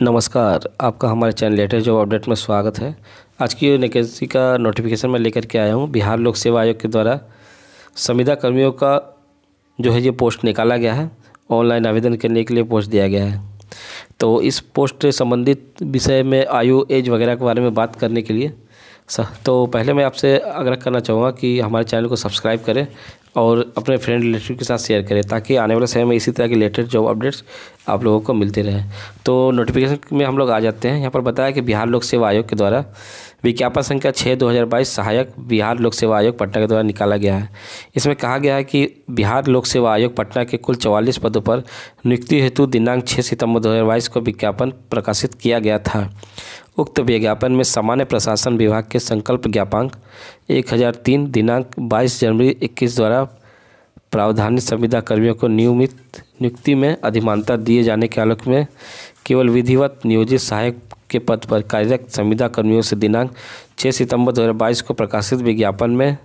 नमस्कार आपका हमारे चैनल लेटेस्ट जॉब अपडेट में स्वागत है आज की वैकेंसी का नोटिफिकेशन मैं लेकर के आया हूँ बिहार लोक सेवा आयोग के द्वारा संविदा कर्मियों का जो है ये पोस्ट निकाला गया है ऑनलाइन आवेदन करने के लिए पोस्ट दिया गया है तो इस पोस्ट संबंधित विषय में आयु एज वगैरह के बारे में बात करने के लिए तो पहले मैं आपसे आग्रह करना चाहूँगा कि हमारे चैनल को सब्सक्राइब करें और अपने फ्रेंड रिलेटिव के साथ शेयर करें ताकि आने वाले समय में इसी तरह के लेटेस्ट जॉब अपडेट्स आप लोगों को मिलते रहें तो नोटिफिकेशन में हम लोग आ जाते हैं यहाँ पर बताया कि बिहार लोक सेवा आयोग के द्वारा विज्ञापन संख्या छः दो हज़ार बाईस सहायक बिहार लोक सेवा आयोग पटना के द्वारा निकाला गया है इसमें कहा गया है कि बिहार लोक सेवा आयोग पटना के कुल चवालीस पदों पर नियुक्ति हेतु दिनांक छः सितंबर दो हज़ार बाईस को विज्ञापन प्रकाशित किया गया था उक्त विज्ञापन में सामान्य प्रशासन विभाग के संकल्प ज्ञापांक 1003 दिनांक 22 जनवरी 21 द्वारा प्रावधानित संविदा कर्मियों को नियमित नियुक्ति में अधिमानता दिए जाने के आलोक में केवल विधिवत नियोजित सहायक के पद पर कार्यरत संविदा कर्मियों से दिनांक 6 सितंबर 2022 को प्रकाशित विज्ञापन में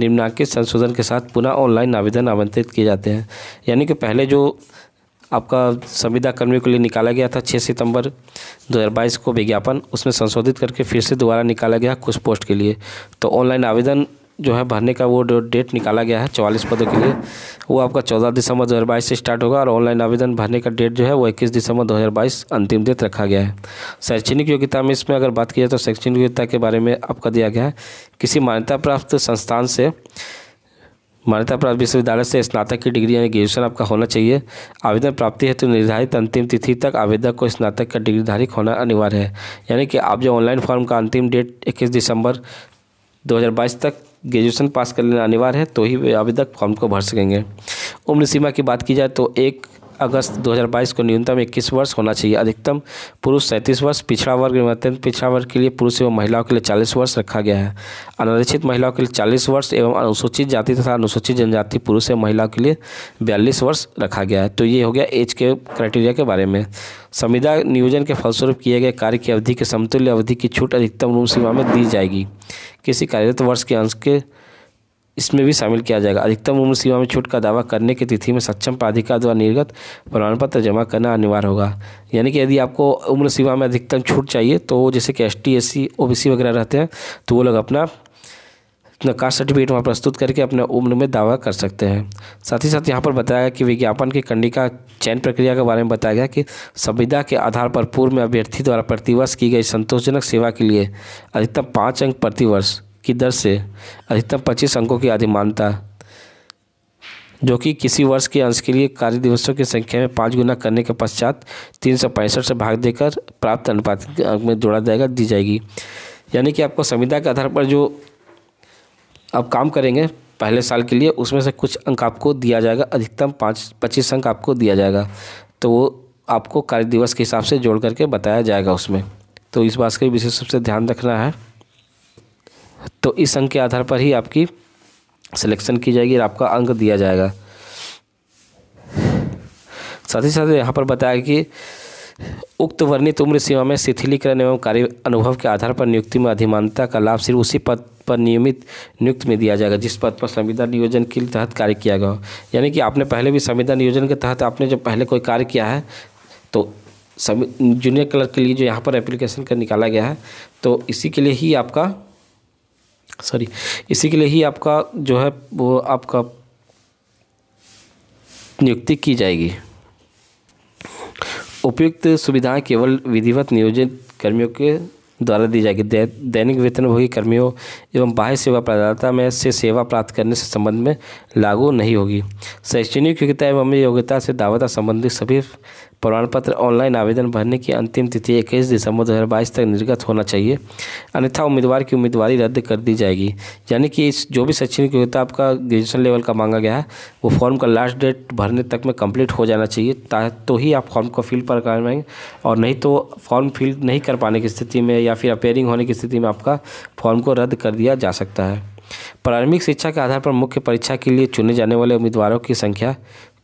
निम्नांकित संशोधन के साथ पुनः ऑनलाइन आवेदन आमंत्रित किए जाते हैं यानी कि पहले जो आपका संविदा कर्मियों के लिए निकाला गया था 6 सितंबर 2022 को विज्ञापन उसमें संशोधित करके फिर से दोबारा निकाला गया कुछ पोस्ट के लिए तो ऑनलाइन आवेदन जो है भरने का वो डेट निकाला गया है चौवालीस पदों के लिए वो आपका चौदह दिसंबर दो से स्टार्ट होगा और ऑनलाइन आवेदन भरने का डेट जो है वो इक्कीस दिसंबर दो अंतिम डेट रखा गया है शैक्षणिक योग्यता में इसमें अगर बात की जाए तो शैक्षणिक योग्यता के बारे में आपका दिया गया है किसी मान्यता प्राप्त संस्थान से मान्यता प्राप्त विश्वविद्यालय से स्नातक की डिग्री यानी ग्रेजुएशन आपका होना चाहिए आवेदन प्राप्ति हेतु तो निर्धारित अंतिम तिथि तक आवेदक को स्नातक का डिग्री धारित होना अनिवार्य है यानी कि आप जो ऑनलाइन फॉर्म का अंतिम डेट इक्कीस दिसंबर दो तक ग्रेजुएशन पास कर लेना अनिवार्य है तो ही आवेदक फॉर्म को भर सकेंगे उम्र सीमा की बात की जाए तो एक अगस्त 2022 को न्यूनतम 21 वर्ष होना चाहिए अधिकतम पुरुष सैंतीस वर्ष पिछड़ा वर्ग एवं अत्यंत पिछड़ा वर्ग के लिए पुरुष एवं महिलाओं के लिए चालीस वर्ष रखा गया है अनुरक्षित महिलाओं के लिए चालीस वर्ष एवं अनुसूचित जाति तथा अनुसूचित जनजाति पुरुष एवं महिलाओं के लिए बयालीस वर्ष रखा गया है तो ये हो गया एज के क्राइटेरिया के बारे में संविदा नियोजन के फलस्वरूप किए गए कार्य की अवधि के समतुल्य अवधि की छूट अधिकतम रूप सीमा में दी जाएगी किसी कार्यरत वर्ष के अंश के इसमें भी शामिल किया जाएगा अधिकतम उम्र सीमा में छूट का दावा करने की तिथि में सक्षम प्राधिकार द्वारा निर्गत प्रमाण पत्र जमा करना अनिवार्य होगा यानी कि यदि आपको उम्र सीमा में अधिकतम छूट चाहिए तो जैसे कि S T S C O B C वगैरह रहते हैं तो वो लोग अपना अपना कास्ट सर्टिफिकेट वहाँ प्रस्तुत करके अपने उम्र में दावा कर सकते हैं साथ ही साथ यहाँ पर बताया गया कि विज्ञापन की कंडिका चयन प्रक्रिया के बारे में बताया गया कि संविधा के आधार पर पूर्व में अभ्यर्थी द्वारा प्रतिवर्ष की गई संतोषजनक सेवा के लिए अधिकतम पाँच अंक प्रतिवर्ष की दर से अधिकतम पच्चीस अंकों की अधिमानता जो कि किसी वर्ष के अंश के लिए कार्य दिवसों की संख्या में पाँच गुना करने के पश्चात तीन सौ पैंसठ से भाग देकर प्राप्त अनुपात अंक में जोड़ा जाएगा दी जाएगी यानी कि आपको संविदा के आधार पर जो आप काम करेंगे पहले साल के लिए उसमें से कुछ अंक आपको दिया जाएगा अधिकतम पाँच पच्चीस अंक आपको दिया जाएगा तो वो आपको कार्य दिवस के हिसाब से जोड़ करके बताया जाएगा उसमें तो इस बात का विशेष रूप से ध्यान रखना है तो इस अंक के आधार पर ही आपकी सिलेक्शन की जाएगी और आपका अंक दिया जाएगा साथ ही साथ यहाँ पर बताया कि उक्त वर्णित उम्र सीमा में शिथिलीकरण एवं कार्य अनुभव के आधार पर नियुक्ति में अधिमानता का लाभ सिर्फ उसी पद पर नियमित नियुक्त में दिया जाएगा जिस पद पर संविधान नियोजन के तहत कार्य किया गया हो यानी कि आपने पहले भी संविधान नियोजन के तहत आपने जब पहले कोई कार्य किया है तो जूनियर क्लर्क के लिए जो यहाँ पर एप्लीकेशन का निकाला गया है तो इसी के लिए ही आपका सॉरी इसी के लिए ही आपका जो है वो आपका नियुक्ति की जाएगी उपयुक्त सुविधाएं केवल विधिवत नियोजित कर्मियों के द्वारा दी जाएगी दैनिक वेतनभोगी कर्मियों एवं बाह्य सेवा प्रदाता में से सेवा प्राप्त करने से संबंध में लागू नहीं होगी शैक्षणिक योग्यता एवं योग्यता से दावता संबंधित सभी प्रमाण पत्र ऑनलाइन आवेदन भरने की अंतिम तिथि इक्कीस दिसंबर दो तक निर्गत होना चाहिए अन्यथा उम्मीदवार की उम्मीदवारी रद्द कर दी जाएगी यानी कि इस जो भी शैक्षणिक योग्यता आपका ग्रेजुएशन लेवल का मांगा गया है वो फॉर्म का लास्ट डेट भरने तक में कंप्लीट हो जाना चाहिए तो ही आप फॉर्म को फिल पर कर पाएंगे और नहीं तो फॉर्म फिल नहीं कर पाने की स्थिति में या फिर अपेयरिंग होने की स्थिति में आपका फॉर्म को रद्द कर दिया जा सकता है प्रारंभिक शिक्षा के आधार पर मुख्य परीक्षा के लिए चुने जाने वाले उम्मीदवारों की संख्या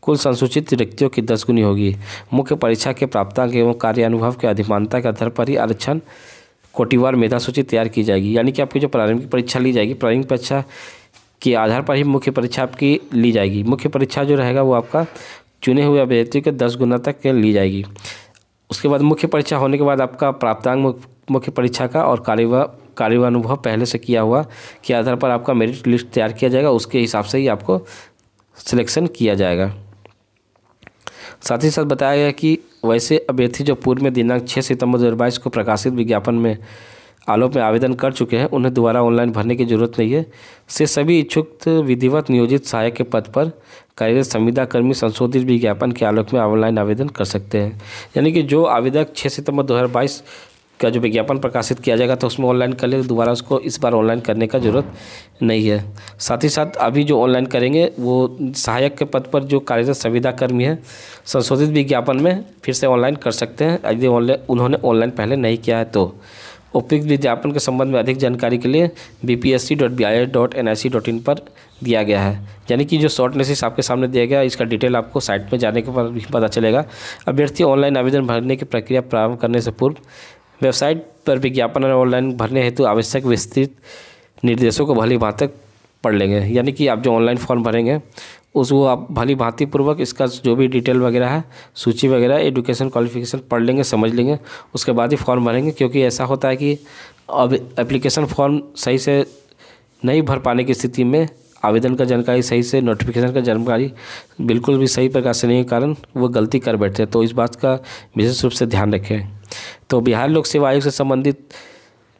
कुल संसूचित रिक्तियों की दस गुनी होगी मुख्य परीक्षा के प्राप्तांक एवं कार्यानुभव के अधिमानता के आधार पर ही आरक्षण कोटिवार मेधा सूची तैयार की जाएगी यानी कि आपकी जो प्रारंभिक परीक्षा ली जाएगी प्रारंभिक परीक्षा के आधार पर ही मुख्य परीक्षा आपकी ली जाएगी मुख्य परीक्षा जो रहेगा वो आपका चुने हुए अभ्यर्थियों के दस गुना तक ली जाएगी उसके बाद मुख्य परीक्षा होने के बाद आपका प्राप्तांक मुख्य परीक्षा का और कार्य अनुभव पहले से किया हुआ के आधार पर आपका मेरिट लिस्ट तैयार किया जाएगा उसके हिसाब से ही आपको सिलेक्शन किया जाएगा साथ ही साथ बताया गया कि वैसे अभ्यर्थी जो पूर्व में दिनांक छः सितंबर दो को प्रकाशित विज्ञापन में आलोप में आवेदन कर चुके हैं उन्हें दोबारा ऑनलाइन भरने की जरूरत नहीं है से सभी इच्छुक विधिवत नियोजित सहायक के पद पर कार्यरत संविदा कर्मी संशोधित विज्ञापन के आलोक में ऑनलाइन आवेदन कर सकते हैं यानी कि जो आवेदक 6 सितंबर 2022 का जो विज्ञापन प्रकाशित किया जाएगा तो उसमें ऑनलाइन कर ले तो दोबारा उसको इस बार ऑनलाइन करने का ज़रूरत नहीं है साथ ही साथ अभी जो ऑनलाइन करेंगे वो सहायक के पद पर जो कार्यरत संविदा कर्मी है संशोधित विज्ञापन में फिर से ऑनलाइन कर सकते हैं यदि ऑनलाइन उन्होंने ऑनलाइन पहले नहीं किया है तो उपयुक्त विज्ञापन के संबंध में अधिक जानकारी के लिए B P S C dot B I S dot N I C dot in पर दिया गया है यानी कि जो शॉर्ट मैसेज आपके सामने दिया गया इसका डिटेल आपको साइट में जाने के बाद भी पता चलेगा अभ्यर्थी ऑनलाइन आवेदन भरने की प्रक्रिया प्रारंभ करने से पूर्व वेबसाइट पर विज्ञापन और ऑनलाइन भरने हेतु आवश्यक विस्तृत निर्देशों को भली भांति पढ़ लेंगे यानी कि आप जो ऑनलाइन फॉर्म भरेंगे उस वो आप भली भांति पूर्वक इसका जो भी डिटेल वगैरह है सूची वगैरह एडुकेशन क्वालिफिकेशन पढ़ लेंगे समझ लेंगे उसके बाद ही फॉर्म भरेंगे क्योंकि ऐसा होता है कि अब एप्लीकेशन फॉर्म सही से नहीं भर पाने की स्थिति में आवेदन का जानकारी सही से नोटिफिकेशन का जानकारी बिल्कुल भी सही प्रकार से नहीं के कारण वो गलती कर बैठते हैं तो इस बात का विशेष रूप से ध्यान रखें तो बिहार लोक सेवा आयोग से संबंधित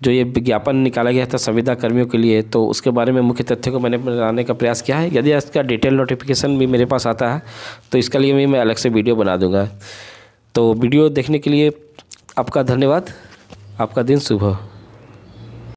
जो ये विज्ञापन निकाला गया था संविदा कर्मियों के लिए तो उसके बारे में मुख्य तथ्य को मैंने बनाने का प्रयास किया है यदि इसका डिटेल नोटिफिकेशन भी मेरे पास आता है तो इसके लिए भी मैं अलग से वीडियो बना दूँगा तो वीडियो देखने के लिए आपका धन्यवाद आपका दिन शुभ हो